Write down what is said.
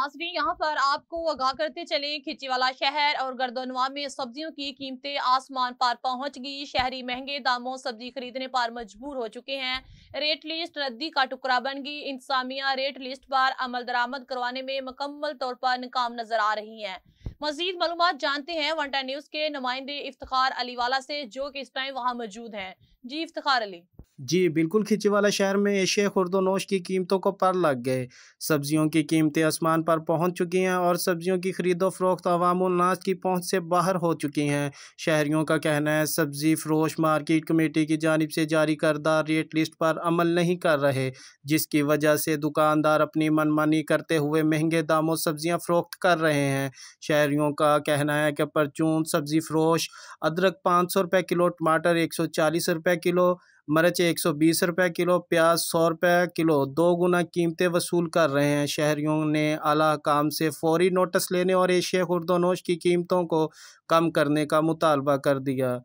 नाजरी यहाँ पर आपको आगाह करते चले खिचीवाला शहर और गर्दनवा में सब्जियों की कीमतें आसमान पार पहुंच गई शहरी महंगे दामों सब्जी खरीदने पर मजबूर हो चुके हैं रेट लिस्ट रद्दी का टुकड़ा बन गई इंतजामिया रेट लिस्ट पर अमल दरामद करवाने में मुकम्मल तौर पर नाकाम नजर आ रही है मजीद मालूम जानते हैं वनटा न्यूज के नुमाइंदे इफ्तार अलीवाला से जो कि इस टाइम वहाँ मौजूद हैं जी इफ्तार अली जी बिल्कुल खिंचीवाला शहर में एशिया खुर्दोनोश की कीमतों को पर लग गए सब्जियों की कीमतें आसमान पर पहुंच चुकी हैं और सब्जियों की खरीदो फरोख्त अवामनाज की पहुंच से बाहर हो चुकी हैं शहरीों का कहना है सब्जी फरोश मार्केट कमेटी की जानब से जारी करदा रेट लिस्ट पर अमल नहीं कर रहे जिसकी वजह से दुकानदार अपनी मनमानी करते हुए महंगे दामों सब्जियाँ फरोख्त कर रहे हैं शहरीों का कहना है कि परचून सब्जी फरोश अदरक पाँच सौ रुपये किलो टमाटर एक सौ चालीस रुपये किलो मरच एक सौ बीस रुपये किलो प्याज सौ रुपये किलो दो गुना कीमतें वसूल कर रहे हैं शहरियों ने आला काम से फौरी नोटिस लेने और एशिया खुर्दोनोश की कीमतों को कम करने का मुतालबा कर दिया